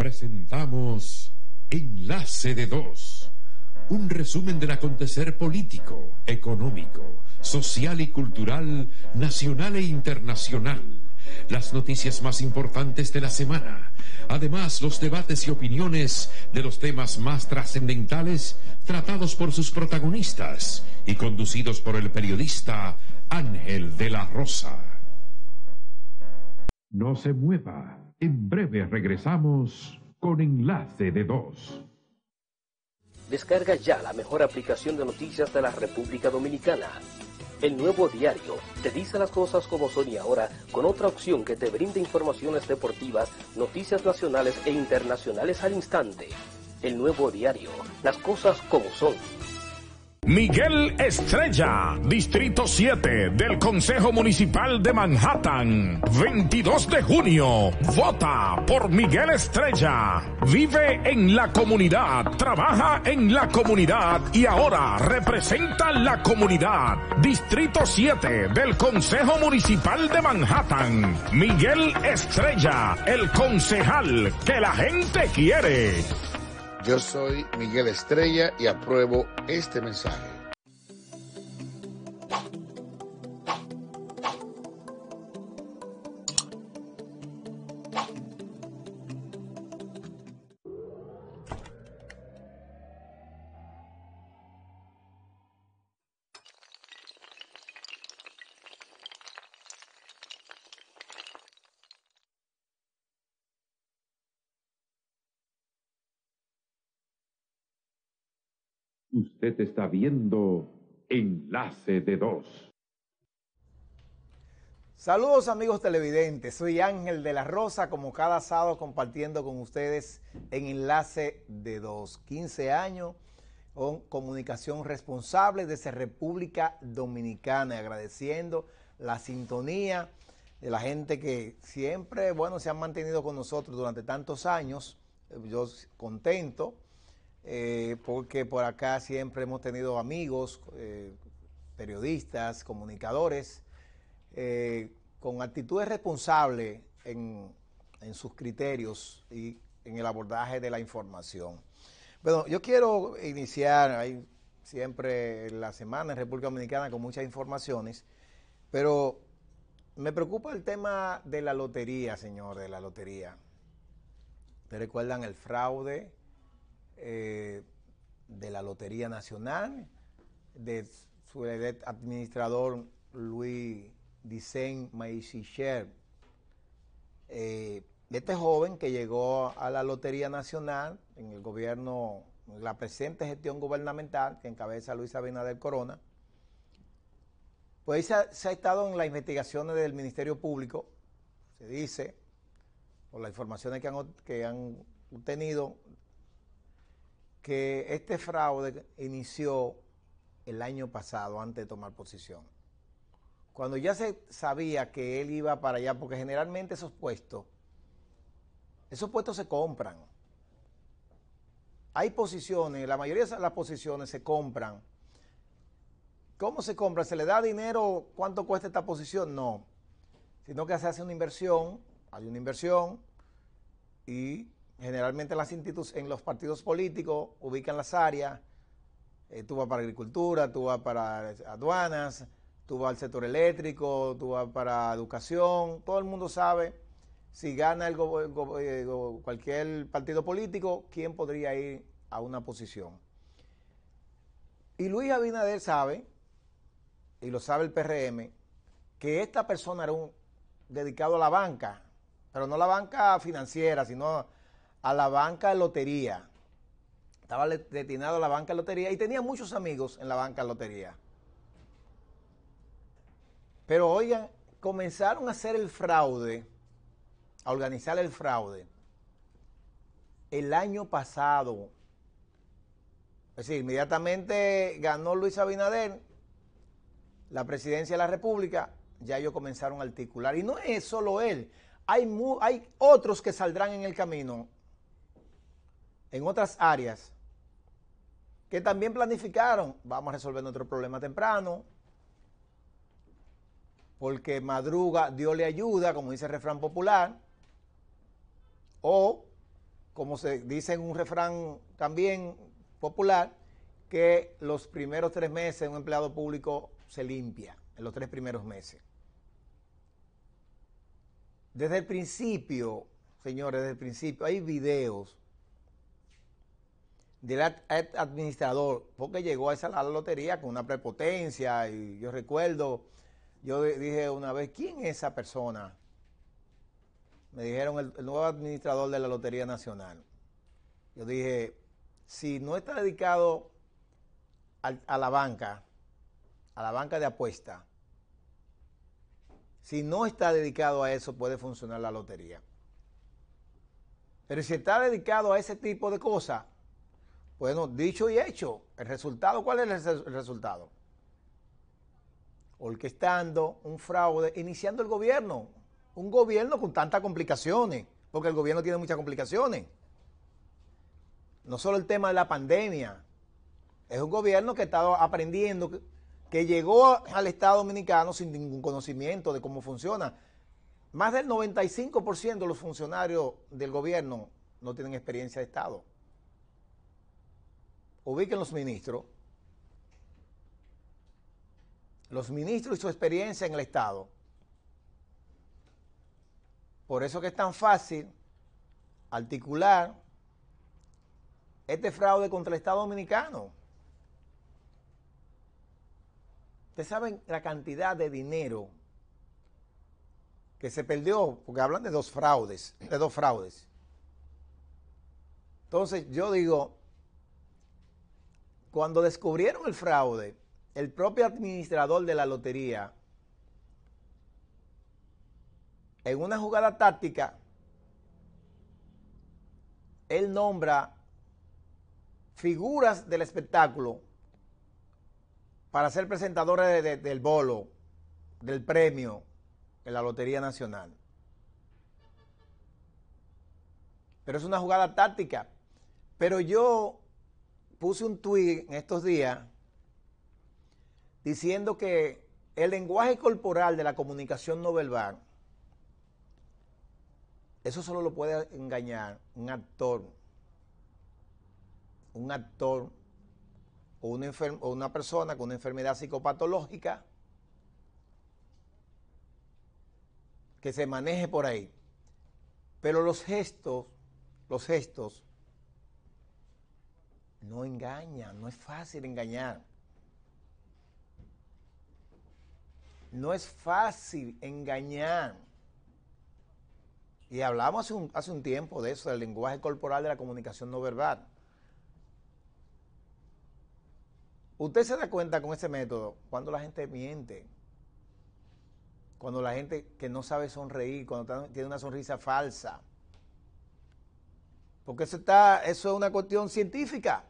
presentamos Enlace de Dos, un resumen del acontecer político, económico, social y cultural, nacional e internacional, las noticias más importantes de la semana, además los debates y opiniones de los temas más trascendentales tratados por sus protagonistas y conducidos por el periodista Ángel de la Rosa. No se mueva. En breve regresamos con Enlace de 2 Descarga ya la mejor aplicación de noticias de la República Dominicana. El nuevo diario te dice las cosas como son y ahora con otra opción que te brinda informaciones deportivas, noticias nacionales e internacionales al instante. El nuevo diario, las cosas como son. Miguel Estrella, Distrito 7 del Consejo Municipal de Manhattan. 22 de junio, vota por Miguel Estrella. Vive en la comunidad, trabaja en la comunidad y ahora representa la comunidad. Distrito 7 del Consejo Municipal de Manhattan. Miguel Estrella, el concejal que la gente quiere. Yo soy Miguel Estrella y apruebo este mensaje. Usted está viendo Enlace de Dos. Saludos amigos televidentes, soy Ángel de la Rosa, como cada sábado compartiendo con ustedes en Enlace de Dos, 15 años con comunicación responsable desde República Dominicana, agradeciendo la sintonía de la gente que siempre, bueno, se ha mantenido con nosotros durante tantos años, yo contento, eh, porque por acá siempre hemos tenido amigos, eh, periodistas, comunicadores, eh, con actitudes responsables en, sus criterios y en el abordaje de la información. Bueno, yo quiero iniciar, hay siempre la semana en República Dominicana con muchas informaciones, pero me preocupa el tema de la lotería, señor, de la lotería. ¿Te recuerdan el fraude? Eh, de la Lotería Nacional, de su administrador Luis Dicen Maisicher. Eh, este joven que llegó a la Lotería Nacional en el gobierno, en la presente gestión gubernamental que encabeza Luis Abinader Corona, pues se ha, ha estado en las investigaciones del Ministerio Público, se dice, por las informaciones que que han obtenido que este fraude inició el año pasado antes de tomar posición. Cuando ya se sabía que él iba para allá, porque generalmente esos puestos, esos puestos se compran. Hay posiciones, la mayoría de las posiciones se compran. ¿Cómo se compra? ¿Se le da dinero? ¿Cuánto cuesta esta posición? No. Sino que se hace una inversión, hay una inversión y Generalmente las en los partidos políticos ubican las áreas, eh, tú vas para agricultura, tú vas para aduanas, tú vas al sector eléctrico, tú vas para educación, todo el mundo sabe si gana el eh, cualquier partido político, quién podría ir a una posición. Y Luis Abinader sabe, y lo sabe el PRM, que esta persona era un dedicado a la banca, pero no la banca financiera, sino a la banca de lotería. Estaba destinado a la banca de lotería y tenía muchos amigos en la banca de lotería. Pero oigan, comenzaron a hacer el fraude, a organizar el fraude. El año pasado, es decir, inmediatamente ganó Luis Abinader la presidencia de la República, ya ellos comenzaron a articular. Y no es solo él, hay, hay otros que saldrán en el camino en otras áreas que también planificaron, vamos a resolver nuestro problema temprano, porque madruga, Dios le ayuda, como dice el refrán popular, o como se dice en un refrán también popular, que los primeros tres meses un empleado público se limpia, en los tres primeros meses. Desde el principio, señores, desde el principio, hay videos del administrador, porque llegó a esa la lotería con una prepotencia y yo recuerdo, yo dije una vez, ¿quién es esa persona? Me dijeron el, nuevo administrador de la Lotería Nacional. Yo dije, si no está dedicado a la banca, a la banca de apuesta, si no está dedicado a eso puede funcionar la lotería. Pero si está dedicado a ese tipo de cosas, bueno, dicho y hecho, ¿el resultado cuál es el, resultado? Orquestando un fraude, iniciando el gobierno, un gobierno con tantas complicaciones, porque el gobierno tiene muchas complicaciones. No solo el tema de la pandemia, es un gobierno que estado aprendiendo, que, que llegó al Estado Dominicano sin ningún conocimiento de cómo funciona. Más del 95% de los funcionarios del gobierno no tienen experiencia de Estado ubiquen los ministros, los ministros y su experiencia en el Estado. Por eso que es tan fácil articular este fraude contra el Estado Dominicano. Ustedes saben la cantidad de dinero que se perdió, porque hablan de dos fraudes, de dos fraudes. Entonces yo digo, cuando descubrieron el fraude, el propio administrador de la lotería, en una jugada táctica, él nombra figuras del espectáculo para ser presentadores del bolo, del premio en la Lotería Nacional. Pero es una jugada táctica. Pero yo puse un tweet en estos días diciendo que el lenguaje corporal de la comunicación no verbal, eso solo lo puede engañar un actor, un actor o una, o una persona con una enfermedad psicopatológica que se maneje por ahí. Pero los gestos, los gestos no engaña, no es fácil engañar. No es fácil engañar. Y hablamos hace un, tiempo de eso, del lenguaje corporal de la comunicación no verbal. Usted se da cuenta con ese método cuando la gente miente, cuando la gente que no sabe sonreír, cuando tiene una sonrisa falsa. Porque eso, está, eso es una cuestión científica.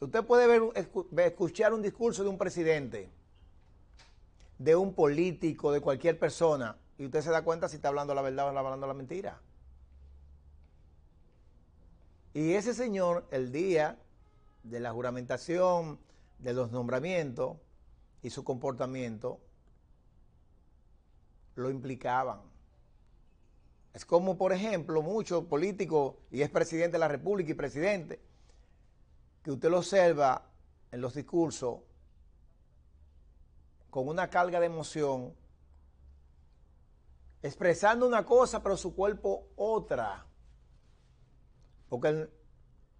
Usted puede ver, escuchar un discurso de un presidente, de un político, de cualquier persona, y usted se da cuenta si está hablando la verdad o está hablando la mentira. Y ese señor, el día de la juramentación, de los nombramientos y su comportamiento, lo implicaban. Es como, por ejemplo, muchos políticos, y es presidente de la República y presidente, que usted lo observa en los discursos con una carga de emoción, expresando una cosa pero su cuerpo otra. Porque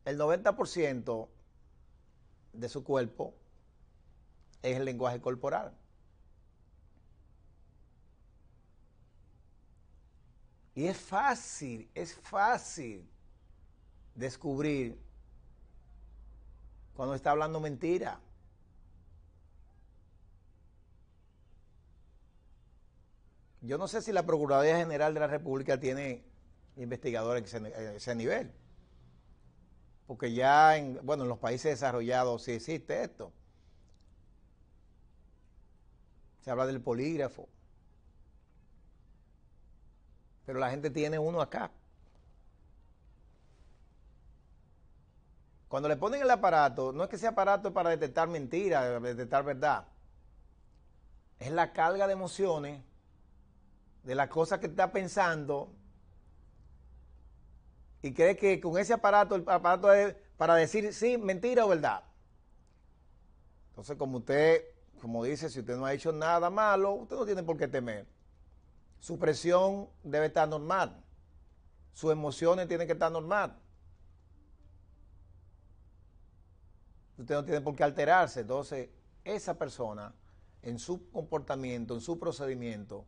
el, 90% de su cuerpo es el lenguaje corporal. Y es fácil, es fácil descubrir cuando está hablando mentira. Yo no sé si la Procuraduría General de la República tiene investigadores a ese, nivel. Porque ya en, bueno, en los países desarrollados sí existe esto. Se habla del polígrafo. Pero la gente tiene uno acá. Cuando le ponen el aparato, no es que sea aparato para detectar mentiras, detectar verdad. Es la carga de emociones, de las cosas que está pensando, y cree que con ese aparato, el aparato es para decir sí, mentira o verdad. Entonces, como usted, como dice, si usted no ha hecho nada malo, usted no tiene por qué temer. Su presión debe estar normal. Sus emociones tienen que estar normal. usted no tiene por qué alterarse. Entonces, esa persona, en su comportamiento, en su procedimiento,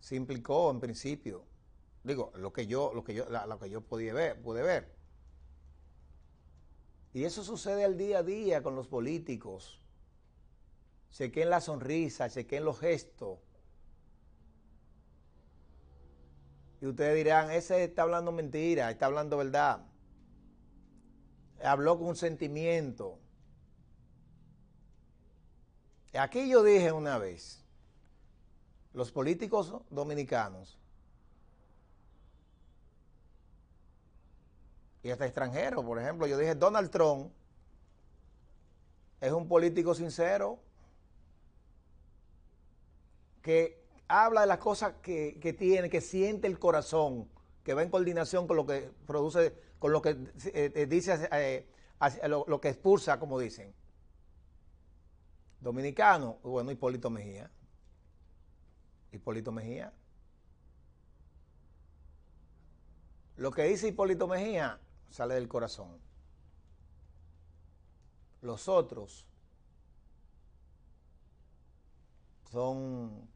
se implicó en principio. Digo, lo que yo, lo que yo, lo que yo podía ver, pude ver. Y eso sucede al día a día con los políticos. Chequen la sonrisa, chequen los gestos. Y ustedes dirán, ese está hablando mentira, está hablando verdad habló con un sentimiento. Aquí yo dije una vez, los políticos dominicanos y hasta extranjeros, por ejemplo, yo dije, Donald Trump es un político sincero que habla de las cosas que, que tiene, que siente el corazón, que va en coordinación con lo que produce con lo que eh, eh, dice, eh, lo, lo, que expulsa, como dicen. Dominicano, bueno, Hipólito Mejía. Hipólito Mejía. Lo que dice Hipólito Mejía sale del corazón. Los otros son,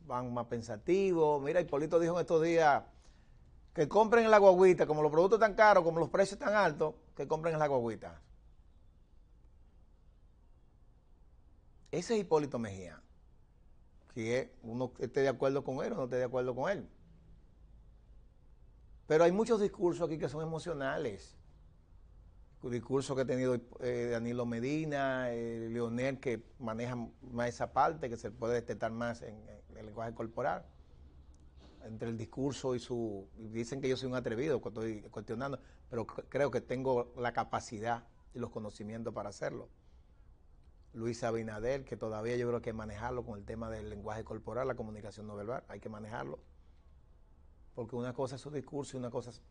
van más pensativos. Mira, Hipólito dijo en estos días que compren en la guaguita, como los productos están caros, como los precios están altos, que compren en la guaguita. Ese es Hipólito Mejía. Que uno esté de acuerdo con él o no esté de acuerdo con él. Pero hay muchos discursos aquí que son emocionales. Discursos que ha tenido eh, Danilo Medina, eh, Leonel, que maneja más esa parte, que se puede detectar más en el lenguaje corporal entre el discurso y su... Dicen que yo soy un atrevido cuando estoy cuestionando, pero creo que tengo la capacidad y los conocimientos para hacerlo. Luis Abinader, que todavía yo creo que hay que manejarlo con el tema del lenguaje corporal, la comunicación no verbal, hay que manejarlo. Porque una cosa es su discurso y una cosa es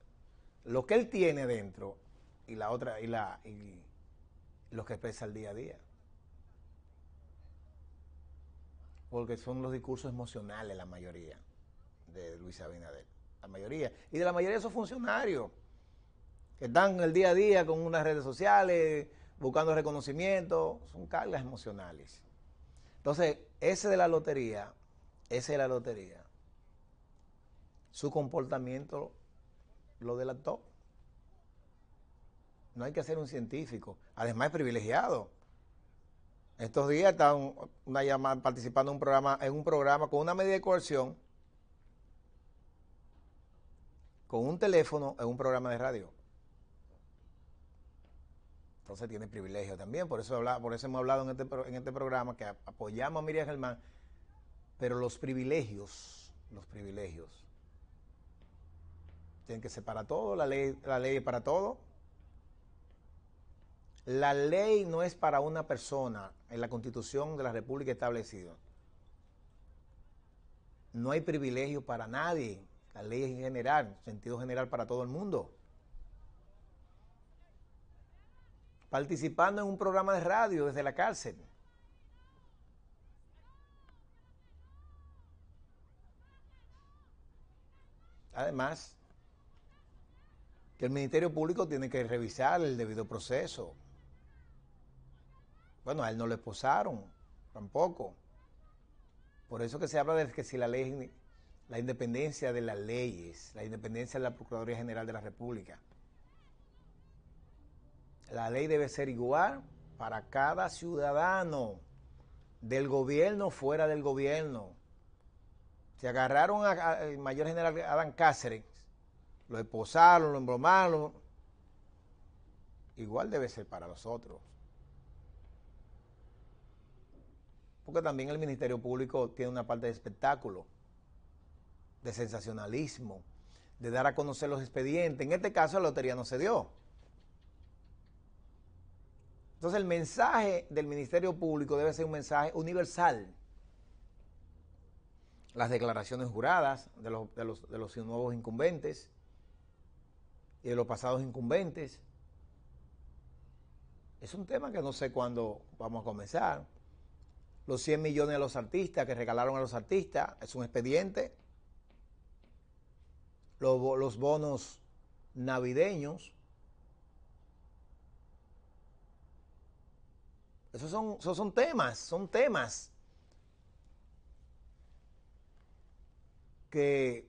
lo que él tiene dentro y la otra y la y lo que expresa el día a día. Porque son los discursos emocionales la mayoría de Luis Abinader. La mayoría. Y de la mayoría de esos funcionarios que están el día a día con unas redes sociales, buscando reconocimiento, son cargas emocionales. Entonces, ese de la lotería, ese de la lotería, su comportamiento lo delató. No hay que ser un científico, además es privilegiado. Estos días están una llamada participando en un programa, en un programa con una medida de coerción con un teléfono en un programa de radio. Entonces tiene privilegio también, por eso, por eso hemos hablado en este, este programa que apoyamos a Miriam Germán, pero los privilegios, los privilegios, tienen que ser para todo, la ley, la ley es para todo. La ley no es para una persona, en la constitución de la República establecido. No hay privilegio para nadie. La ley en general, sentido general para todo el mundo. Participando en un programa de radio desde la cárcel. Además, que el Ministerio Público tiene que revisar el debido proceso. Bueno, a él no le esposaron, tampoco. Por eso que se habla de que si la ley la independencia de las leyes, la independencia de la Procuraduría General de la República. La ley debe ser igual para cada ciudadano, del gobierno, fuera del gobierno. Se agarraron al mayor general Adán Cáceres, lo esposaron, lo embromaron. Igual debe ser para nosotros. Porque también el Ministerio Público tiene una parte de espectáculo de sensacionalismo, de dar a conocer los expedientes. En este caso la lotería no se dio. Entonces el mensaje del Ministerio Público debe ser un mensaje universal. Las declaraciones juradas de los, de los, nuevos incumbentes y de los pasados incumbentes. Es un tema que no sé cuándo vamos a comenzar. Los 100 millones de los artistas que regalaron a los artistas es un expediente los, bonos navideños. Esos son, son temas, son temas que,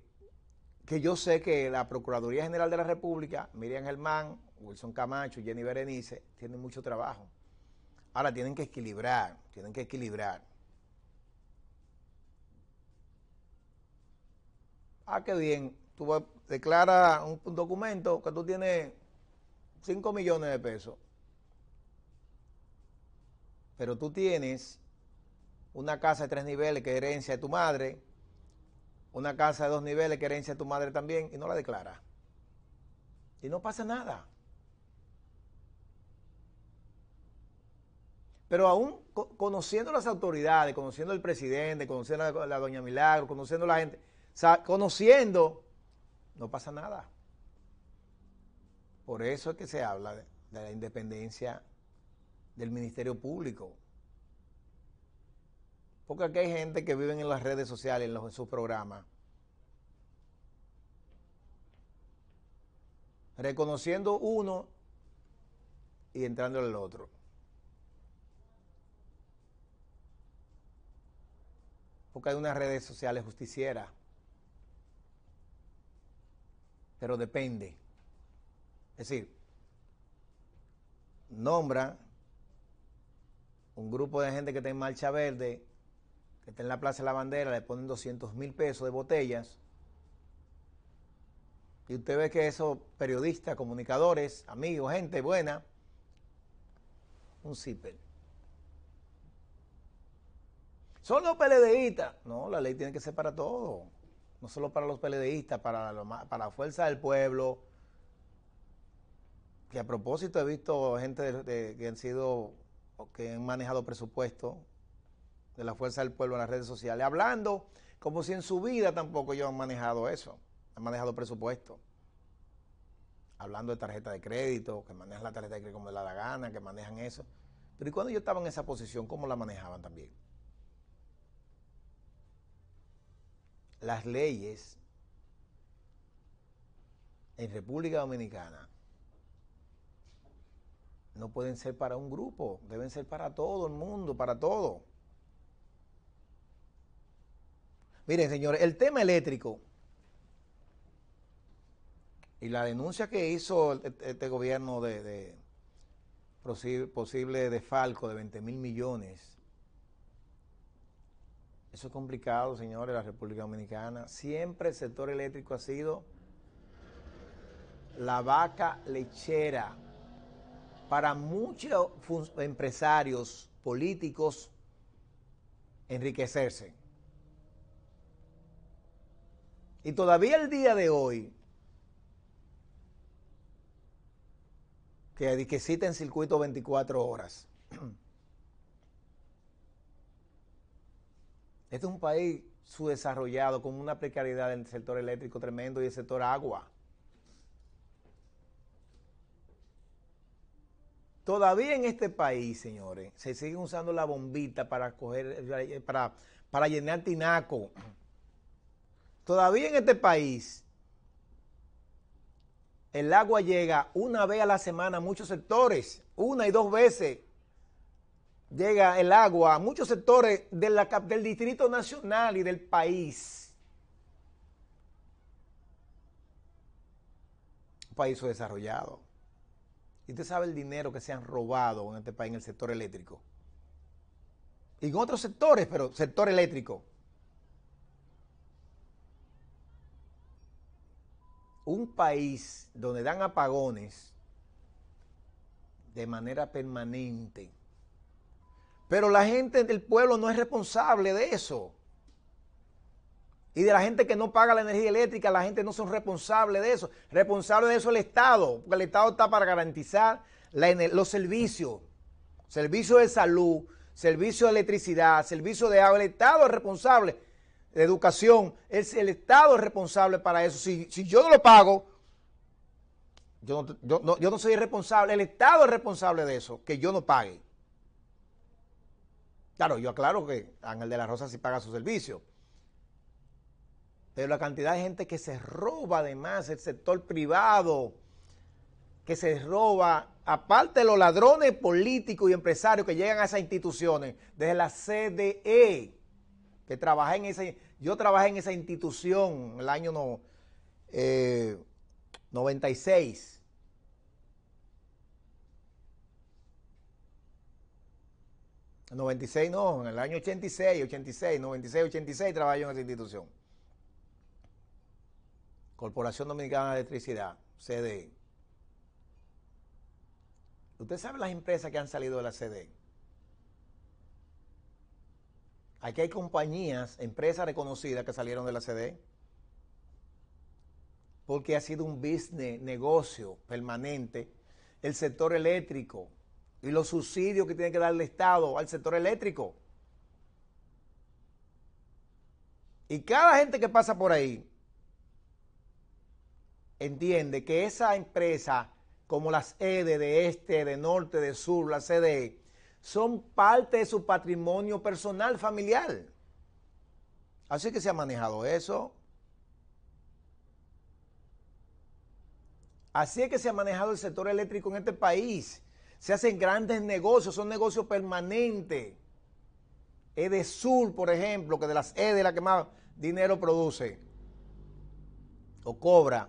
que yo sé que la Procuraduría General de la República, Miriam Germán, Wilson Camacho, Jenny Berenice, tienen mucho trabajo. Ahora tienen que equilibrar, tienen que equilibrar. Ah, qué bien tú declaras un documento que tú tienes 5 millones de pesos, pero tú tienes una casa de tres niveles que herencia de tu madre, una casa de dos niveles que herencia de tu madre también, y no la declaras. Y no pasa nada. Pero aún conociendo las autoridades, conociendo el presidente, conociendo la, doña Milagro, conociendo a la gente, conociendo no pasa nada. Por eso es que se habla de, la independencia del Ministerio Público. Porque aquí hay gente que vive en las redes sociales, en, en sus programas, reconociendo uno y entrando en el otro. Porque hay unas redes sociales justicieras pero depende. Es decir, nombra un grupo de gente que está en Marcha Verde, que está en la Plaza de la Bandera, le ponen 200 mil pesos de botellas. Y usted ve que esos periodistas, comunicadores, amigos, gente buena, un zipper. Son los PLDistas. No, la ley tiene que ser para todo no solo para los PLDistas, para, para la fuerza del pueblo. Que a propósito he visto gente que han sido, que han manejado presupuesto de la fuerza del pueblo en las redes sociales, hablando como si en su vida tampoco ellos han manejado eso, han manejado presupuesto. Hablando de tarjeta de crédito, que manejan la tarjeta de crédito como de la gana, que manejan eso. Pero ¿y cuando yo estaba en esa posición, cómo la manejaban también? las leyes en República Dominicana no pueden ser para un grupo, deben ser para todo el mundo, para todo. Miren, señores, el tema eléctrico y la denuncia que hizo e, este gobierno de, posible, posible, de 20 mil millones eso es complicado, señores, la República Dominicana. Siempre el sector eléctrico ha sido la vaca lechera para muchos empresarios políticos enriquecerse. Y todavía el día de hoy, que, que en circuito 24 horas. Este es un país subdesarrollado, con una precariedad en el sector eléctrico tremendo y el sector agua. Todavía en este país, señores, se sigue usando la bombita para para, llenar tinaco. Todavía en este país, el agua llega una vez a la semana a muchos sectores, una y dos veces llega el agua a muchos sectores del Distrito Nacional y del país. Un país desarrollado. Y usted sabe el dinero que se han robado en este país en el sector eléctrico. Y en otros sectores, pero sector eléctrico. Un país donde dan apagones de manera permanente pero la gente del pueblo no es responsable de eso. Y de la gente que no paga la energía eléctrica, la gente no son responsable de eso. Responsable de eso el Estado, porque el Estado está para garantizar los servicios. Servicio de salud, servicio de electricidad, servicio de agua. El Estado es responsable de educación. El, el Estado es responsable para eso. Si, si yo no lo pago, yo, yo no soy responsable. El Estado es responsable de eso, que yo no pague. Claro, yo aclaro que Ángel de la Rosa sí paga su servicio. Pero la cantidad de gente que se roba además el sector privado, que se roba, aparte de los ladrones políticos y empresarios que llegan a esas instituciones, desde la CDE, que trabajé en ese, yo trabajé en esa institución el año no, eh, 96, 96 no, en el año 86, 86, 96, 86 trabajo en esa institución. Corporación Dominicana de Electricidad, CDE. Usted sabe las empresas que han salido de la CDE. Aquí hay compañías, empresas reconocidas que salieron de la CDE. Porque ha sido un business, negocio permanente. El sector eléctrico, y los subsidios que tiene que dar el Estado al sector eléctrico. Y cada gente que pasa por ahí entiende que esa empresa, como las EDE de este, de norte, de sur, la CDE, son parte de su patrimonio personal familiar. Así es que se ha manejado eso. Así es que se ha manejado el sector eléctrico en este país. Se hacen grandes negocios, son negocios permanentes. Edesur, por ejemplo, que de las Ede la que más dinero produce o cobra,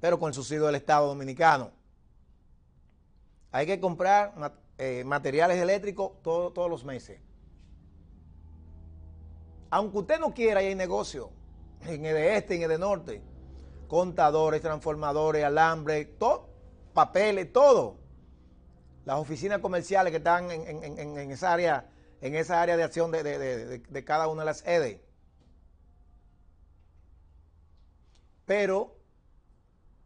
pero con el subsidio del Estado Dominicano. Hay que comprar eh, materiales eléctricos todos los meses. Aunque usted no quiera, hay negocio en el de este, en el de norte. Contadores, transformadores, alambres, todo, papeles, todo las oficinas comerciales que están en, esa, área, en esa área de acción de, de cada una de las sedes. Pero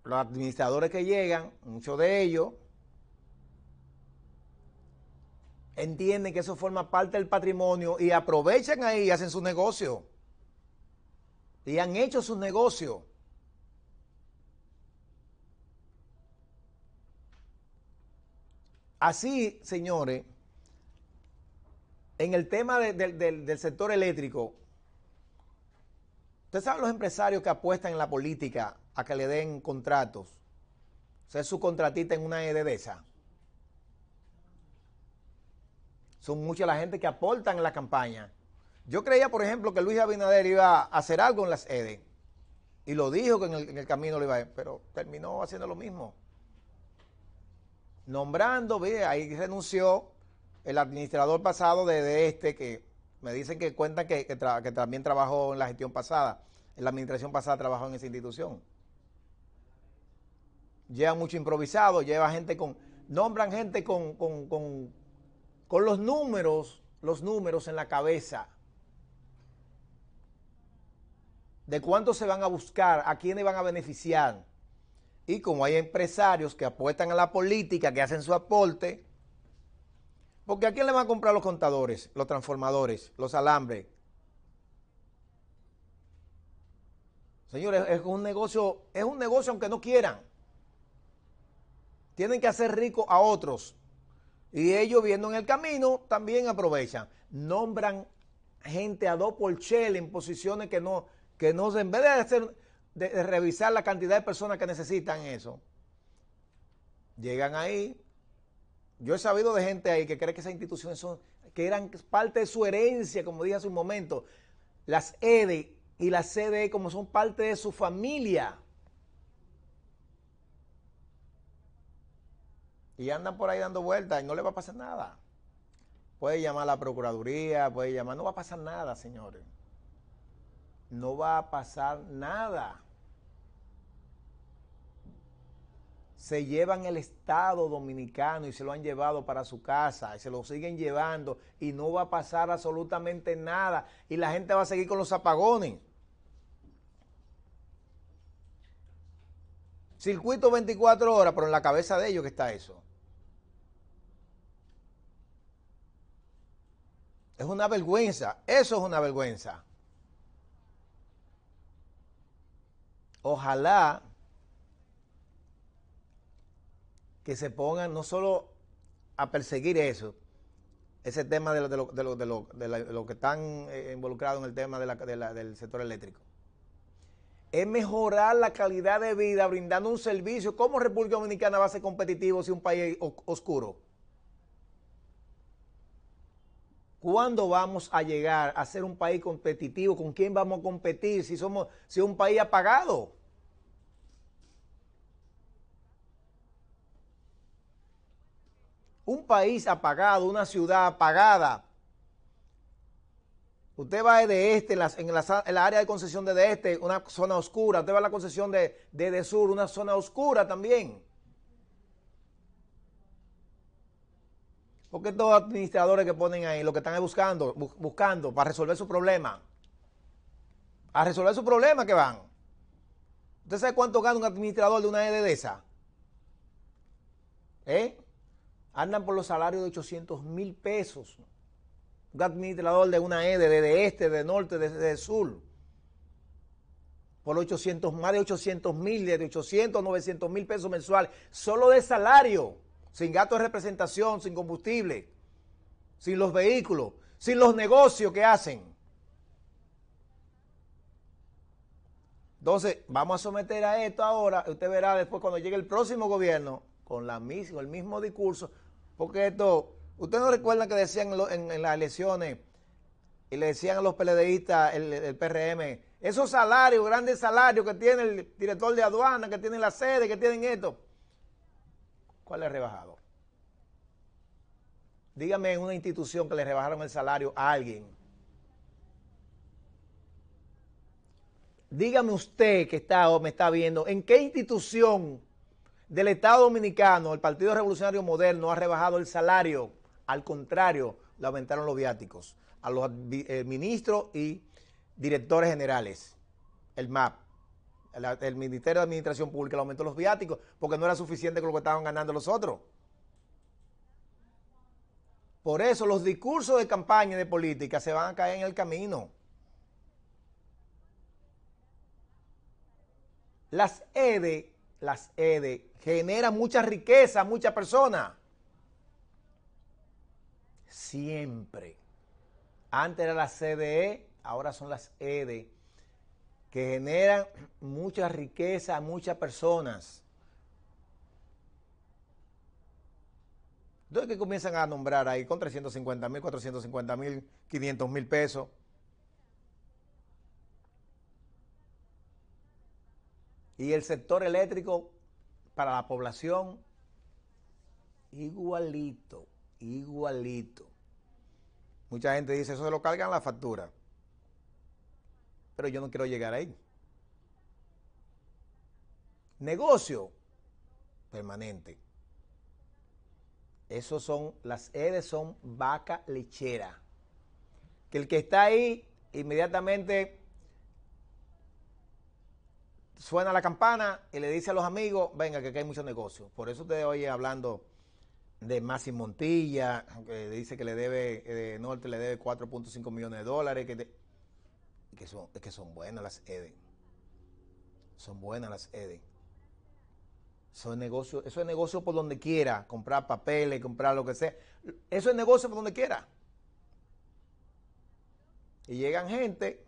los administradores que llegan, muchos de ellos, entienden que eso forma parte del patrimonio y aprovechan ahí y hacen su negocio. Y han hecho su negocio. Así, señores, en el tema del sector eléctrico, ustedes saben los empresarios que apuestan en la política a que le den contratos, ser contratista en una esa. Son mucha la gente que aportan en la campaña. Yo creía, por ejemplo, que Luis Abinader iba a hacer algo en las EDE. Y lo dijo que en el, camino lo iba a... hacer, Pero terminó haciendo lo mismo nombrando, ve, ahí renunció el administrador pasado de, este, que me dicen que cuenta que, también trabajó en la gestión pasada, en la administración pasada trabajó en esa institución. Lleva mucho improvisado, lleva gente con, nombran gente con, los números, los números en la cabeza. ¿De cuántos se van a buscar? ¿A quiénes van a beneficiar? Y como hay empresarios que apuestan a la política, que hacen su aporte, porque ¿a quién le van a comprar los contadores, los transformadores, los alambres? Señores, es un negocio, es un negocio aunque no quieran. Tienen que hacer rico a otros. Y ellos viendo en el camino también aprovechan. Nombran gente a dos por en posiciones que no, que no, en vez de hacer de, revisar la cantidad de personas que necesitan eso, llegan ahí. Yo he sabido de gente ahí que cree que esas instituciones son, que eran parte de su herencia, como dije hace un momento. Las EDE y las CDE como son parte de su familia. Y andan por ahí dando vueltas y no le va a pasar nada. Puede llamar a la Procuraduría, puede llamar, no va a pasar nada, señores. No va a pasar nada. se llevan el Estado dominicano y se lo han llevado para su casa y se lo siguen llevando y no va a pasar absolutamente nada y la gente va a seguir con los apagones. Circuito 24 horas, pero en la cabeza de ellos que está eso. Es una vergüenza, eso es una vergüenza. Ojalá que se pongan no solo a perseguir eso, ese tema de lo, que están eh, involucrados en el tema de del sector eléctrico. Es mejorar la calidad de vida brindando un servicio. ¿Cómo República Dominicana va a ser competitivo si un país oscuro? ¿Cuándo vamos a llegar a ser un país competitivo? ¿Con quién vamos a competir si somos si un país apagado? un país apagado, una ciudad apagada. Usted va de este, en, la, área de concesión de, este, una zona oscura. Usted va a la concesión de, de, sur, una zona oscura también. Porque los administradores que ponen ahí, lo que están buscando, buscando para resolver su problema. A resolver su problema que van. ¿Usted sabe cuánto gana un administrador de una EDD esa? E ¿Eh? andan por los salarios de 800 mil pesos. Un administrador de una EDE, de, este, de norte, de, de, sur. Por 800, más de 800 mil, de 800 a 900 mil pesos mensuales, solo de salario, sin gastos de representación, sin combustible, sin los vehículos, sin los negocios que hacen. Entonces, vamos a someter a esto ahora. Usted verá después cuando llegue el próximo gobierno, con la el mismo discurso, porque esto, ustedes no recuerdan que decían en, las elecciones, y le decían a los PLDistas, el, PRM, esos salarios, grandes salarios que tiene el director de aduana, que tiene la sede, que tienen esto, ¿cuál es rebajado? Dígame en una institución que le rebajaron el salario a alguien. Dígame usted que está o me está viendo, ¿en qué institución del Estado Dominicano, el Partido Revolucionario Moderno ha rebajado el salario, al contrario, lo aumentaron los viáticos a los eh, ministros y directores generales, el MAP. El, Ministerio de Administración Pública le aumentó los viáticos porque no era suficiente con lo que estaban ganando los otros. Por eso los discursos de campaña y de política se van a caer en el camino. Las EDE las EDE generan mucha riqueza a muchas personas. Siempre. Antes era la CDE, e, ahora son las EDE, que generan mucha riqueza a muchas personas. Entonces que comienzan a nombrar ahí con 350 mil, 450 mil, 500 mil pesos. Y el sector eléctrico para la población, igualito, igualito. Mucha gente dice, eso se lo cargan la factura. Pero yo no quiero llegar ahí. Negocio permanente. Esos son, las heces son vaca lechera. Que el que está ahí, inmediatamente suena la campana y le dice a los amigos, venga, que aquí hay mucho negocio. Por eso te oye hablando de Massimontilla, Montilla, que dice que le debe, eh, de Norte le debe 4.5 millones de dólares, que, que, son, que son buenas las EDEN. Son buenas las EDEN. Eso negocio, eso es negocio por donde quiera, comprar papeles, comprar lo que sea. Eso es negocio por donde quiera. Y llegan gente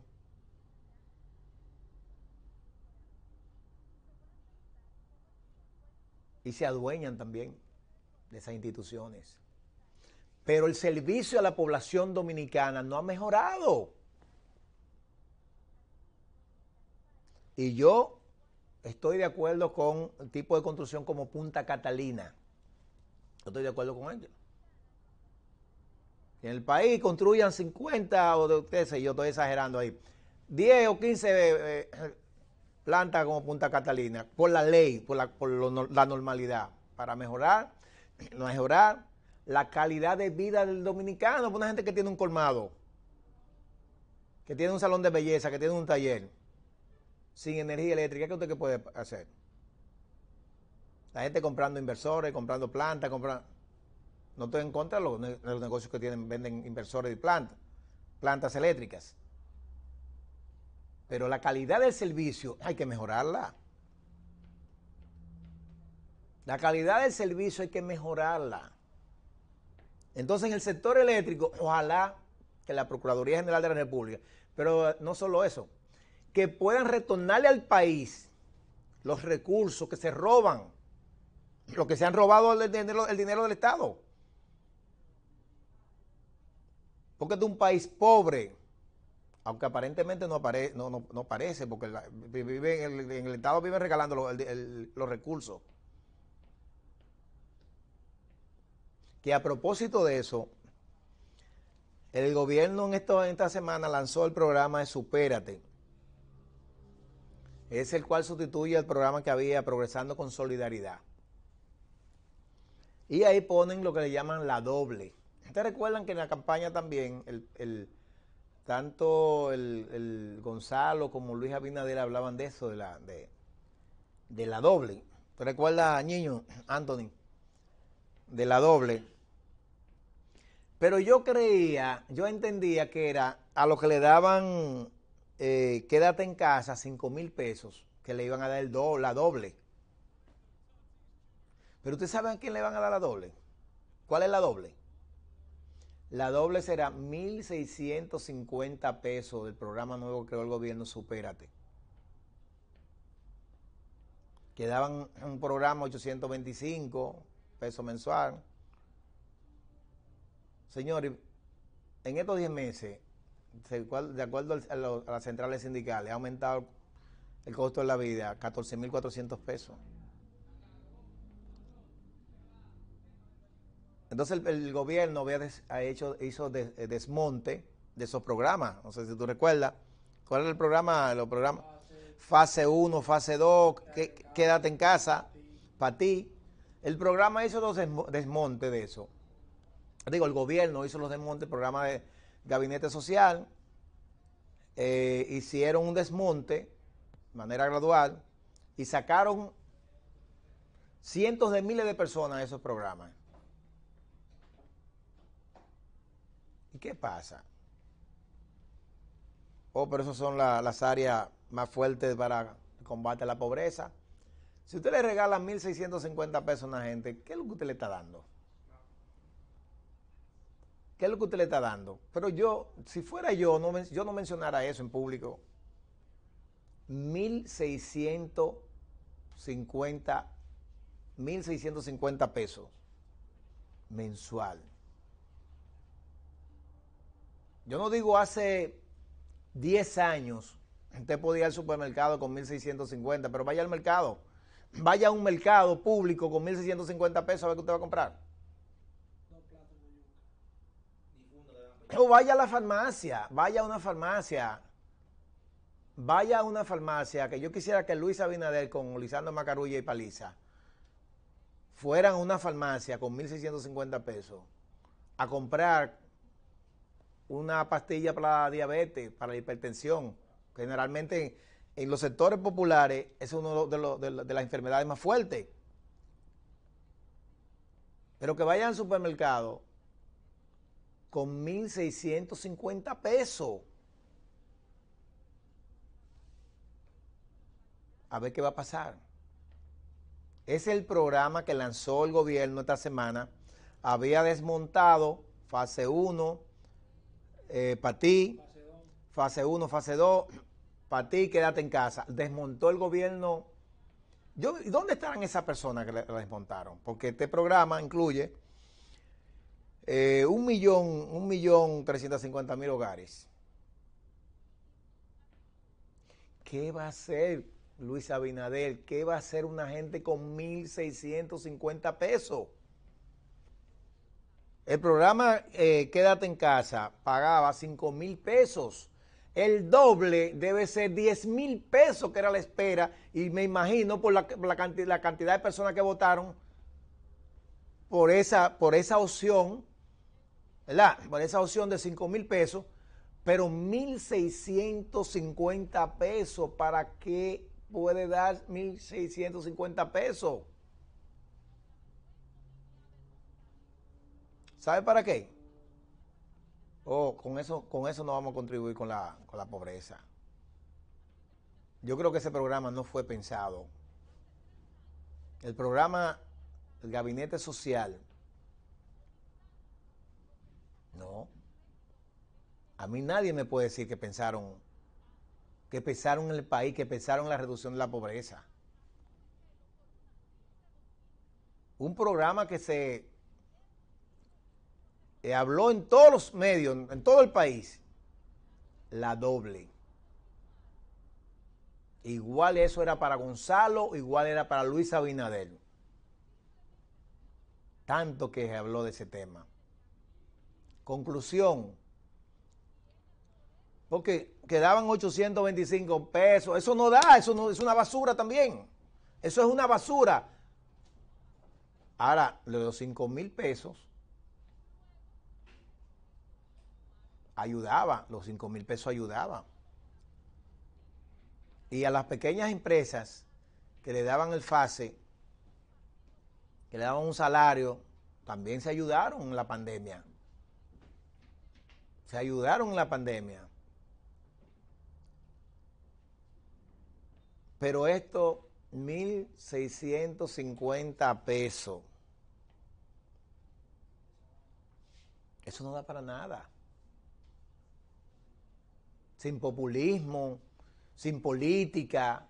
y se adueñan también de esas instituciones. Pero el servicio a la población dominicana no ha mejorado. Y yo estoy de acuerdo con el tipo de construcción como Punta Catalina. Yo estoy de acuerdo con ellos. En el país construyan 50 o de ustedes, yo estoy exagerando ahí. 10 o 15 planta como Punta Catalina, por la ley, por la, normalidad, para mejorar, mejorar la calidad de vida del dominicano, una gente que tiene un colmado, que tiene un salón de belleza, que tiene un taller, sin energía eléctrica, ¿qué usted puede hacer? La gente comprando inversores, comprando plantas, comprando... No estoy en contra de los, negocios que tienen, venden inversores y plantas, plantas eléctricas. Pero la calidad del servicio hay que mejorarla. La calidad del servicio hay que mejorarla. Entonces, en el sector eléctrico, ojalá que la Procuraduría General de la República, pero no solo eso, que puedan retornarle al país los recursos que se roban, lo que se han robado el dinero, dinero del Estado. Porque de un país pobre, aunque aparentemente no, aparece, no, parece, porque vive en, el, Estado viven regalando los recursos. Que a propósito de eso, el gobierno en, esta semana lanzó el programa de Supérate, es el cual sustituye al programa que había Progresando con Solidaridad. Y ahí ponen lo que le llaman la doble. Ustedes recuerdan que en la campaña también el, tanto el, Gonzalo como Luis Abinader hablaban de eso, de la, de, de la doble. ¿Te recuerdas, Niño, Anthony? De la doble. Pero yo creía, yo entendía que era a los que le daban eh, quédate en casa, cinco mil pesos, que le iban a dar el la doble. Pero ustedes saben a quién le van a dar la doble. ¿Cuál es la doble? La doble será 1.650 pesos del programa nuevo que creó el gobierno Supérate. Quedaban un programa 825 pesos mensual. Señores, en estos 10 meses, de acuerdo a, las centrales sindicales, ha aumentado el costo de la vida 14.400 pesos. Entonces el, gobierno había ha hecho, hizo eh, desmonte de esos programas. No sé si tú recuerdas. ¿Cuál era el programa? Los programas. Fase 1, fase 2, quédate en casa, para ti. El programa hizo los desmontes de eso. Digo, el gobierno hizo los desmontes, del programa de gabinete social. Eh, hicieron un desmonte de manera gradual y sacaron cientos de miles de personas de esos programas. qué pasa? Oh, pero esas son las áreas más fuertes para el combate a la pobreza. Si usted le regala 1.650 pesos a una gente, ¿qué es lo que usted le está dando? ¿Qué es lo que usted le está dando? Pero yo, si fuera yo, no, yo no mencionara eso en público. 1.650 1.650 pesos mensual. Yo no digo hace 10 años, usted podía ir al supermercado con 1.650, pero vaya al mercado. Vaya a un mercado público con 1.650 pesos a ver qué usted va a comprar. O vaya a la farmacia, vaya a una farmacia. Vaya a una farmacia, que yo quisiera que Luis Abinader con Lisandro Macarulla y Paliza fueran a una farmacia con 1.650 pesos a comprar una pastilla para diabetes, para la hipertensión. Generalmente en los sectores populares es una de, las enfermedades más fuertes. Pero que vayan al supermercado con 1.650 pesos. A ver qué va a pasar. Es el programa que lanzó el gobierno esta semana. Había desmontado fase 1, eh, para ti, fase 1, fase 2, para ti quédate en casa. Desmontó el gobierno. Yo, ¿Dónde estaban esas personas que la, desmontaron? Porque este programa incluye eh, un millón, un millón trescientos cincuenta mil hogares. ¿Qué va a hacer Luis Abinader? ¿Qué va a hacer una gente con mil seiscientos cincuenta pesos? El programa eh, Quédate en casa pagaba 5 mil pesos. El doble debe ser 10 mil pesos, que era la espera, y me imagino por la, cantidad, de personas que votaron por esa, por esa opción, ¿verdad? Por esa opción de 5 mil pesos, pero 1.650 pesos, ¿para qué puede dar 1.650 pesos? ¿Sabe para qué? Oh, con eso, con eso no vamos a contribuir con la, con la pobreza. Yo creo que ese programa no fue pensado. El programa, el gabinete social, no. A mí nadie me puede decir que pensaron, que pensaron en el país, que pensaron en la reducción de la pobreza. Un programa que se le eh, habló en todos los medios, en todo el país, la doble. Igual eso era para Gonzalo, igual era para Luis Abinader. Tanto que se habló de ese tema. Conclusión. Porque quedaban 825 pesos. Eso no da, eso no, es una basura también. Eso es una basura. Ahora, los 5 mil pesos ayudaba, los 5 mil pesos ayudaba Y a las pequeñas empresas que le daban el FASE, que le daban un salario, también se ayudaron en la pandemia. Se ayudaron en la pandemia. Pero esto, 1.650 pesos. Eso no da para nada sin populismo, sin política.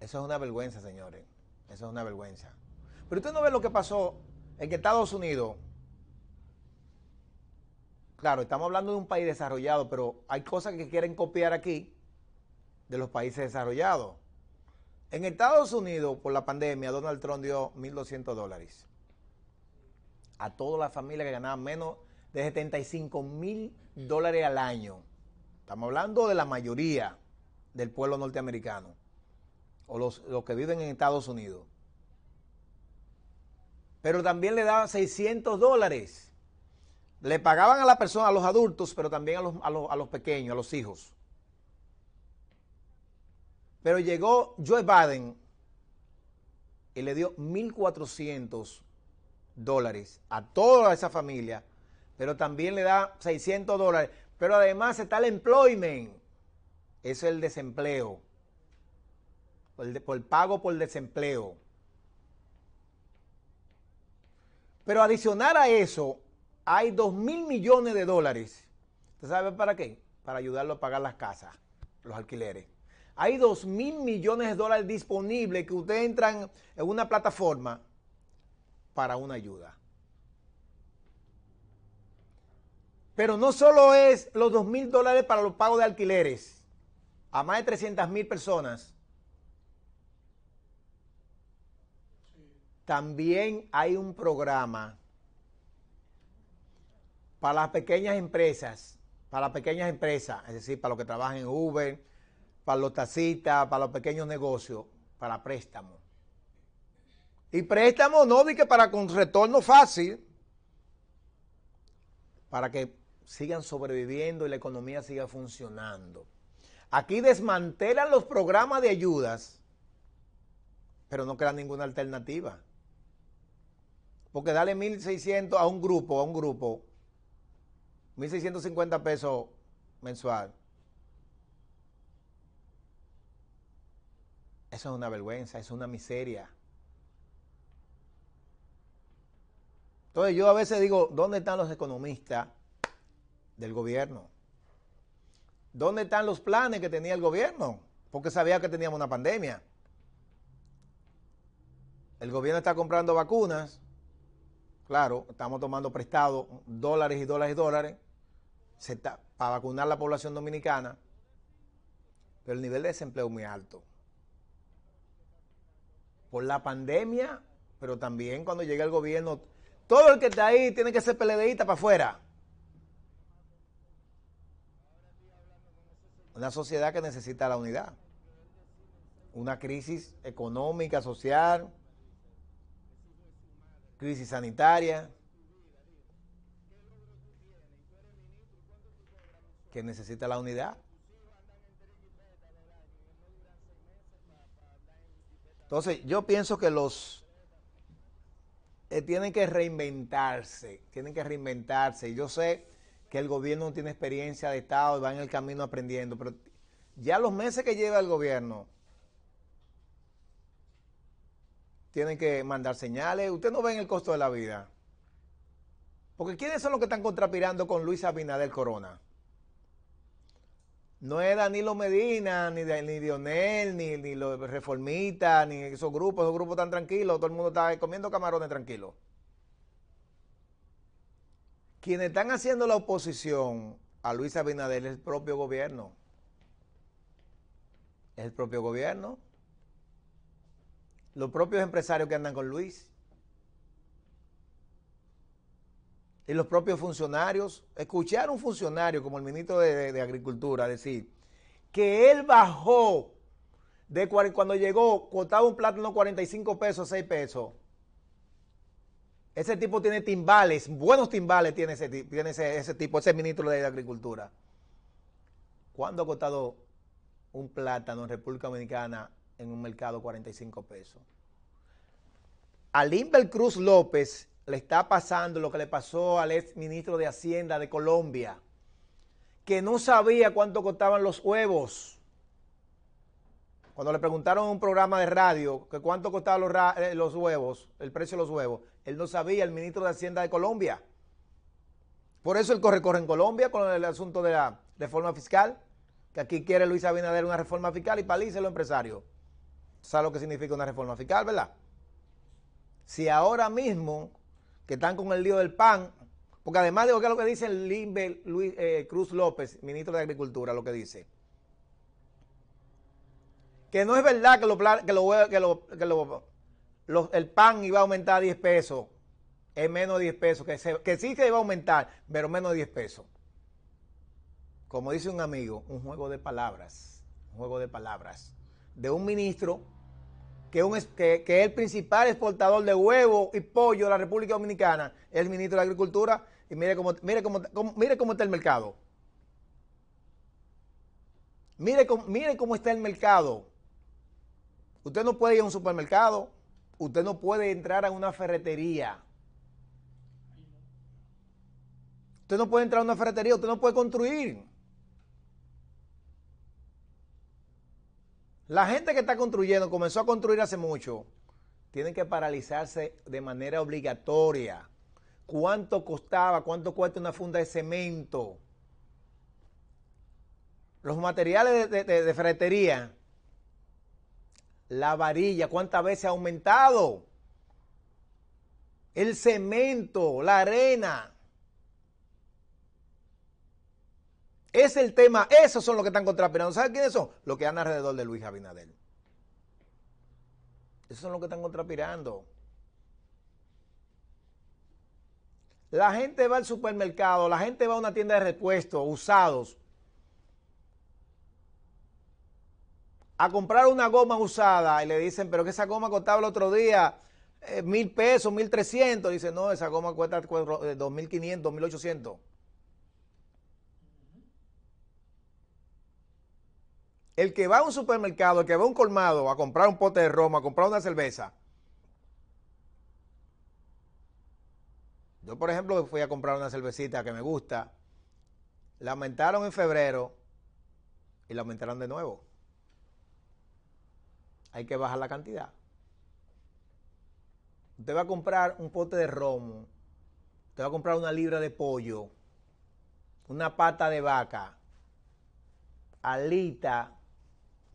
Eso es una vergüenza, señores. Eso es una vergüenza. Pero usted no ve lo que pasó en Estados Unidos, claro, estamos hablando de un país desarrollado, pero hay cosas que quieren copiar aquí de los países desarrollados. En Estados Unidos, por la pandemia, Donald Trump dio 1.200 dólares a toda la familia que ganaba menos de 75 mil dólares al año. Estamos hablando de la mayoría del pueblo norteamericano o los, que viven en Estados Unidos. Pero también le daban 600 dólares. Le pagaban a la persona, a los adultos, pero también a los, a los, a los pequeños, a los hijos. Pero llegó Joe Biden y le dio 1.400 dólares a toda esa familia, pero también le da 600 dólares. Pero además está el employment, es el desempleo, el de, pago por desempleo. Pero adicional a eso, hay 2 mil millones de dólares. ¿Usted sabe para qué? Para ayudarlo a pagar las casas, los alquileres. Hay 2 mil millones de dólares disponibles que ustedes entran en una plataforma para una ayuda. Pero no solo es los 2 mil dólares para los pagos de alquileres a más de 300 mil personas. También hay un programa para las pequeñas empresas, para las pequeñas empresas, es decir, para los que trabajan en Uber, para los taxistas, para los pequeños negocios, para préstamos. Y préstamo no que para con retorno fácil, para que sigan sobreviviendo y la economía siga funcionando. Aquí desmantelan los programas de ayudas, pero no crean ninguna alternativa. Porque dale 1.600 a un grupo, a un grupo, 1.650 pesos mensual. Eso es una vergüenza, es una miseria. Entonces yo a veces digo, ¿dónde están los economistas del gobierno? ¿Dónde están los planes que tenía el gobierno? Porque sabía que teníamos una pandemia. El gobierno está comprando vacunas, claro, estamos tomando prestado dólares y dólares y dólares para vacunar a la población dominicana, pero el nivel de desempleo es muy alto. Por la pandemia, pero también cuando llega el gobierno todo el que está ahí tiene que ser peleadita para afuera. Una sociedad que necesita la unidad. Una crisis económica, social, crisis sanitaria, que necesita la unidad. Entonces, yo pienso que los eh, tienen que reinventarse, tienen que reinventarse. Yo sé que el gobierno no tiene experiencia de Estado y va en el camino aprendiendo, pero ya los meses que lleva el gobierno, tienen que mandar señales. Usted no en el costo de la vida. Porque ¿quiénes son los que están contrapirando con Luis Abinader Corona? no es Danilo Medina, ni, ni Dionel, ni, ni los reformistas, ni esos grupos, esos grupos tan tranquilos, todo el mundo está comiendo camarones tranquilos. Quienes están haciendo la oposición a Luis Abinader es el propio gobierno. Es el propio gobierno. Los propios empresarios que andan con Luis. y los propios funcionarios. escuchar a un funcionario como el ministro de, Agricultura decir que él bajó de cuando llegó, cotaba un plátano 45 pesos, 6 pesos. Ese tipo tiene timbales, buenos timbales tiene ese, tiene ese, tipo, ese ministro de Agricultura. ¿Cuándo ha cotado un plátano en República Dominicana en un mercado 45 pesos? Alimber Cruz López le está pasando lo que le pasó al ex ministro de Hacienda de Colombia, que no sabía cuánto costaban los huevos. Cuando le preguntaron en un programa de radio que cuánto costaban los, eh, huevos, el precio de los huevos, él no sabía, el ministro de Hacienda de Colombia. Por eso él corre-corre en Colombia con el asunto de la reforma fiscal, que aquí quiere Luis Abinader una reforma fiscal y palice los empresarios. ¿Sabe lo que significa una reforma fiscal, verdad? Si ahora mismo que están con el lío del pan, porque además digo que lo que dice Limbe Luis, eh, Cruz López, ministro de Agricultura, lo que dice. Que no es verdad que, lo, que, lo, el pan iba a aumentar a 10 pesos, es menos de 10 pesos, que, que sí que iba a aumentar, pero menos de 10 pesos. Como dice un amigo, un juego de palabras, un juego de palabras de un ministro que, es el principal exportador de huevo y pollo de la República Dominicana, es el ministro de Agricultura, y mire cómo, mire mire cómo está el mercado. Mire cómo, mire cómo está el mercado. Usted no puede ir a un supermercado, usted no puede entrar a una ferretería. Usted no puede entrar a una ferretería, usted no puede construir. La gente que está construyendo, comenzó a construir hace mucho, tienen que paralizarse de manera obligatoria. ¿Cuánto costaba? ¿Cuánto cuesta una funda de cemento? Los materiales de, fretería. ferretería, la varilla, ¿cuántas veces ha aumentado? El cemento, la arena. Es el tema, esos son los que están contrapirando. ¿Saben quiénes son? Los que andan alrededor de Luis Abinader. Esos son los que están contrapirando. La gente va al supermercado, la gente va a una tienda de repuestos usados a comprar una goma usada y le dicen, pero que esa goma costaba el otro día eh, mil pesos, mil trescientos. Dice, no, esa goma cuesta eh, dos mil quinientos, mil ochocientos. el que va a un supermercado, el que va a un colmado a comprar un pote de romo, a comprar una cerveza. Yo, por ejemplo, fui a comprar una cervecita que me gusta, la aumentaron en febrero y la aumentaron de nuevo. Hay que bajar la cantidad. Usted va a comprar un pote de romo, usted va a comprar una libra de pollo, una pata de vaca, alita,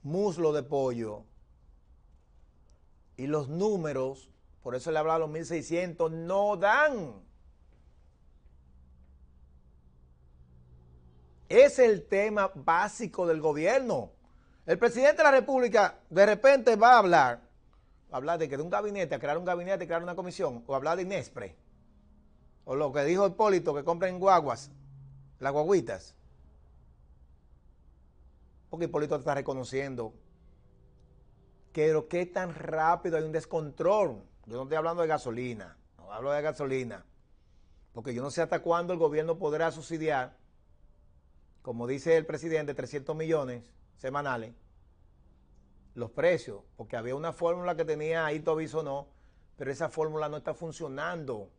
muslo de pollo. Y los números, por eso le hablaba los 1600, no dan. Es el tema básico del gobierno. El presidente de la República de repente va a hablar, va a hablar de que de un gabinete, a crear un gabinete, crear una comisión, o hablar de Inespre, o lo que dijo Hipólito, que compren guaguas, las guaguitas. Porque Hipólito está reconociendo que qué que tan rápido hay un descontrol. Yo no estoy hablando de gasolina, no hablo de gasolina. Porque yo no sé hasta cuándo el gobierno podrá subsidiar, como dice el presidente, 300 millones semanales, los precios. Porque había una fórmula que tenía ahí o no, pero esa fórmula no está funcionando.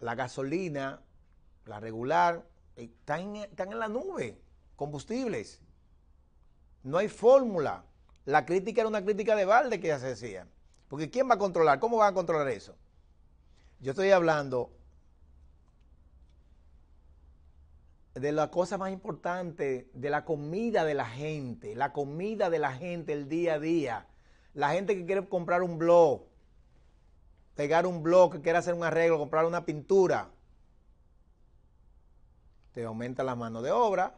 La gasolina, la regular, están en la nube combustibles. No hay fórmula. La crítica era una crítica de balde que ya se decía. Porque ¿quién va a controlar? ¿Cómo van a controlar eso? Yo estoy hablando de la cosa más importante, de la comida de la gente, la comida de la gente el día a día. La gente que quiere comprar un blog, pegar un blog, que quiere hacer un arreglo, comprar una pintura, te aumenta la mano de obra,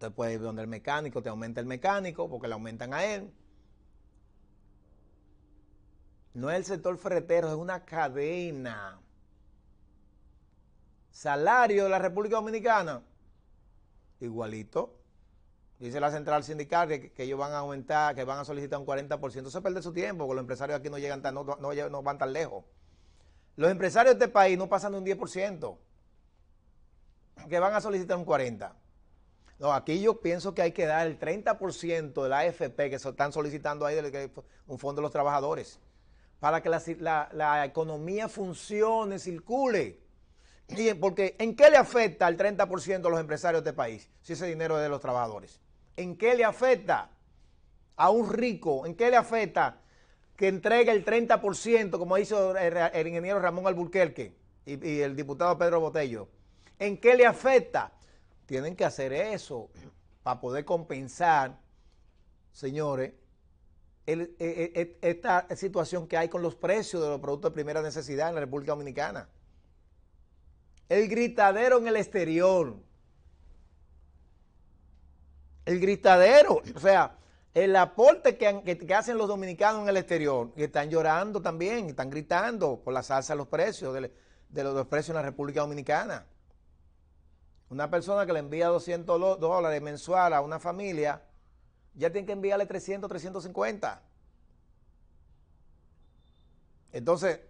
entonces puede ir donde el mecánico, te aumenta el mecánico porque le aumentan a él. No es el sector ferretero, es una cadena. Salario de la República Dominicana, igualito. Dice la central sindical que, ellos van a aumentar, que van a solicitar un 40%. Se pierde su tiempo, porque los empresarios aquí no llegan tan, no, van tan lejos. Los empresarios de este país no pasan de un 10%, que van a solicitar un 40%. No, aquí yo pienso que hay que dar el 30% de la AFP que se están solicitando ahí un fondo de los trabajadores para que la, economía funcione, circule. porque ¿en qué le afecta el 30% a los empresarios de este país si ese dinero es de los trabajadores? ¿En qué le afecta a un rico? ¿En qué le afecta que entregue el 30%, como hizo el, ingeniero Ramón Alburquerque y el diputado Pedro Botello? ¿En qué le afecta? tienen que hacer eso para poder compensar, señores, e, e, e, esta situación que hay con los precios de los productos de primera necesidad en la República Dominicana. El gritadero en el exterior. El gritadero, o sea, el aporte que, hacen los dominicanos en el exterior, que están llorando también, están gritando por la salsa los precios, de los precios en la República Dominicana. Una persona que le envía 200 dólares mensual a una familia, ya tiene que enviarle 300, 350. Entonces,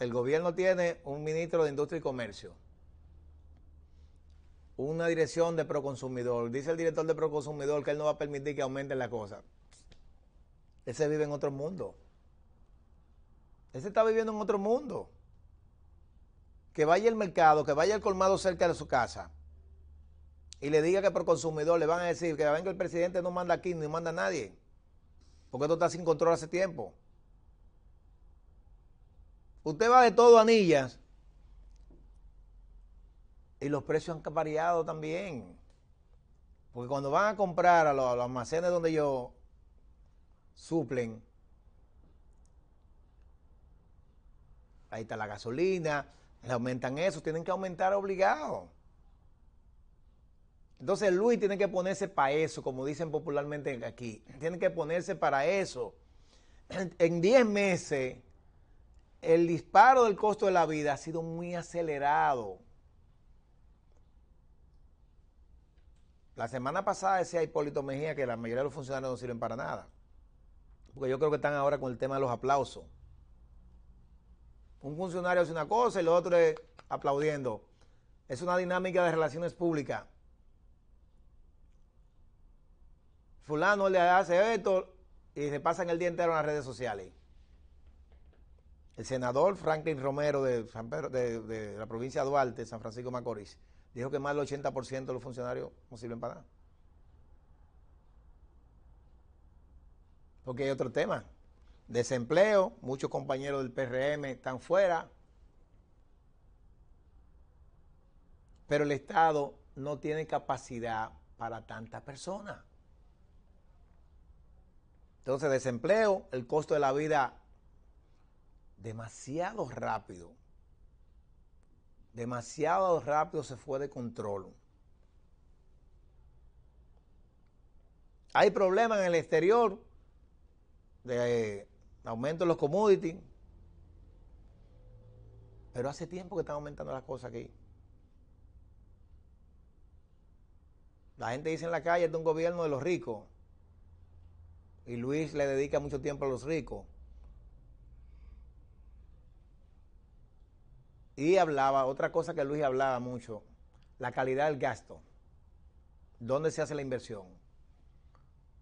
el gobierno tiene un ministro de Industria y Comercio, una dirección de Proconsumidor. Dice el director de Proconsumidor que él no va a permitir que aumenten la cosa. Ese vive en otro mundo. Ese está viviendo en otro mundo que vaya al mercado, que vaya al colmado cerca de su casa y le diga que por consumidor le van a decir que venga el presidente no manda aquí ni manda a nadie, porque esto está sin control hace tiempo. Usted va de todo anillas y los precios han variado también. Porque cuando van a comprar a los, a los almacenes donde yo suplen, ahí está la gasolina, le aumentan eso, tienen que aumentar obligado. Entonces Luis tiene que ponerse para eso, como dicen popularmente aquí. Tiene que ponerse para eso. En 10 meses, el disparo del costo de la vida ha sido muy acelerado. La semana pasada decía Hipólito Mejía que la mayoría de los funcionarios no sirven para nada. Porque yo creo que están ahora con el tema de los aplausos. Un funcionario hace una cosa y el otro aplaudiendo. Es una dinámica de relaciones públicas. Fulano le hace esto y se pasan el día entero en las redes sociales. El senador Franklin Romero de, San Pedro, de, de la provincia de Duarte, San Francisco Macorís, dijo que más del 80% de los funcionarios no sirven para nada. Porque hay otro tema. Desempleo, muchos compañeros del PRM están fuera, pero el Estado no tiene capacidad para tantas personas. Entonces, desempleo, el costo de la vida demasiado rápido, demasiado rápido se fue de control. Hay problemas en el exterior de aumento los commodities. Pero hace tiempo que están aumentando las cosas aquí. La gente dice en la calle, es de un gobierno de los ricos. Y Luis le dedica mucho tiempo a los ricos. Y hablaba, otra cosa que Luis hablaba mucho, la calidad del gasto. ¿Dónde se hace la inversión?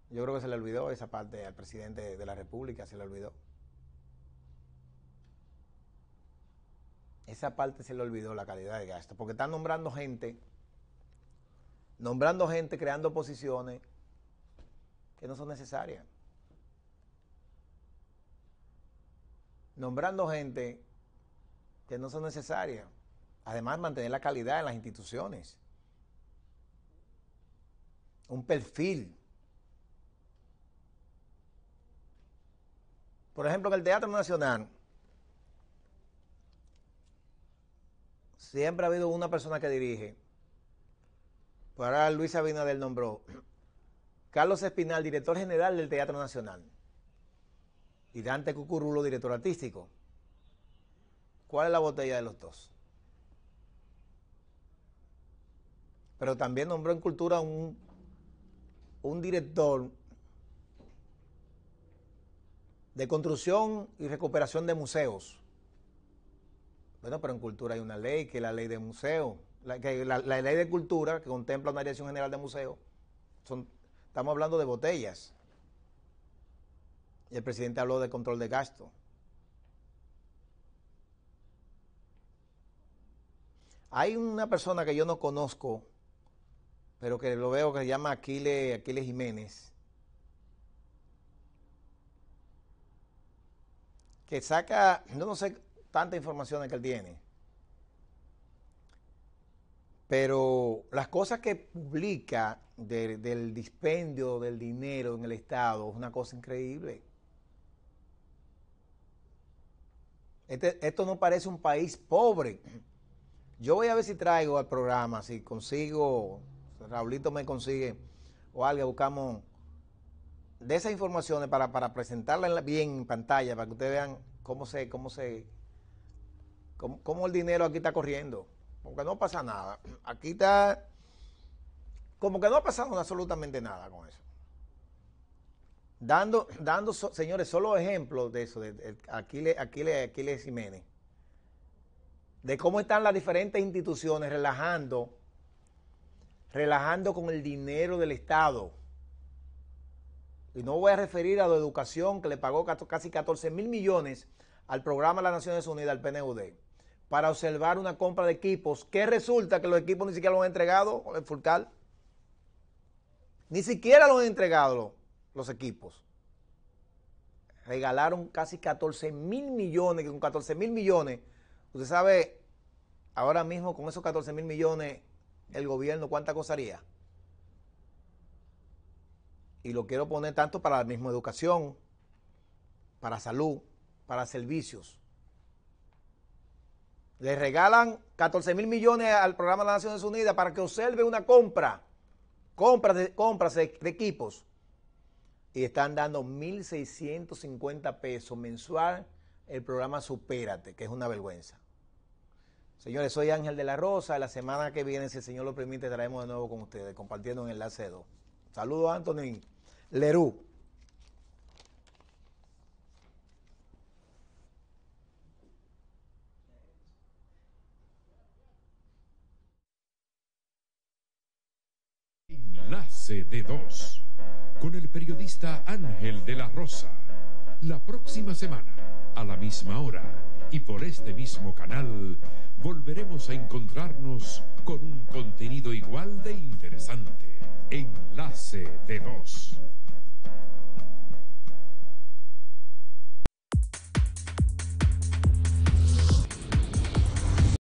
Yo creo que se le olvidó esa parte al presidente de la República, se le olvidó. Esa parte se le olvidó la calidad de gasto, porque están nombrando gente, nombrando gente, creando posiciones que no son necesarias. Nombrando gente que no son necesarias. Además, mantener la calidad en las instituciones. Un perfil Por ejemplo, en el Teatro Nacional, siempre ha habido una persona que dirige. Para Luis Abinader nombró Carlos Espinal, director general del Teatro Nacional. Y Dante Cucurulo, director artístico. ¿Cuál es la botella de los dos? Pero también nombró en cultura un, un director de construcción y recuperación de museos. Bueno, pero en cultura hay una ley, que es la ley de museo, la, ley de cultura que contempla una dirección general de museos. estamos hablando de botellas. Y el presidente habló de control de gasto. Hay una persona que yo no conozco, pero que lo veo que se llama Aquiles, Aquiles Jiménez que saca, yo no sé tanta información que él tiene, pero las cosas que publica del dispendio del dinero en el Estado es una cosa increíble. Este, esto no parece un país pobre. Yo voy a ver si traigo al programa, si consigo, Raulito me consigue, o alguien, buscamos de esas informaciones para, para presentarla bien en pantalla, para que ustedes vean cómo se, cómo se, cómo, el dinero aquí está corriendo. Porque no pasa nada. Aquí está, como que no ha pasado absolutamente nada con eso. Dando, dando señores, solo ejemplos de eso, de, de Aquiles, Aquiles, Aquiles Jiménez, de cómo están las diferentes instituciones relajando, relajando con el dinero del Estado y no voy a referir a la educación que le pagó casi 14 mil millones al programa de las Naciones Unidas, al PNUD, para observar una compra de equipos, que resulta que los equipos ni siquiera los han entregado, el Fulcal, ni siquiera los han entregado los, los equipos. Regalaron casi 14 mil millones, que con 14 mil millones, usted sabe, ahora mismo con esos 14 mil millones, el gobierno cuánta cosa haría y lo quiero poner tanto para la misma educación, para salud, para servicios. Le regalan 14 mil millones al programa de las Naciones Unidas para que observe una compra, compras de, compras de, equipos. Y están dando 1.650 pesos mensual el programa Supérate, que es una vergüenza. Señores, soy Ángel de la Rosa. La semana que viene, si el Señor lo permite, traemos de nuevo con ustedes, compartiendo un enlace 2. Saludos, Anthony. Lerú. Enlace de dos con el periodista Ángel de la Rosa. La próxima semana, a la misma hora y por este mismo canal, volveremos a encontrarnos con un contenido igual de interesante. Enlace de dos.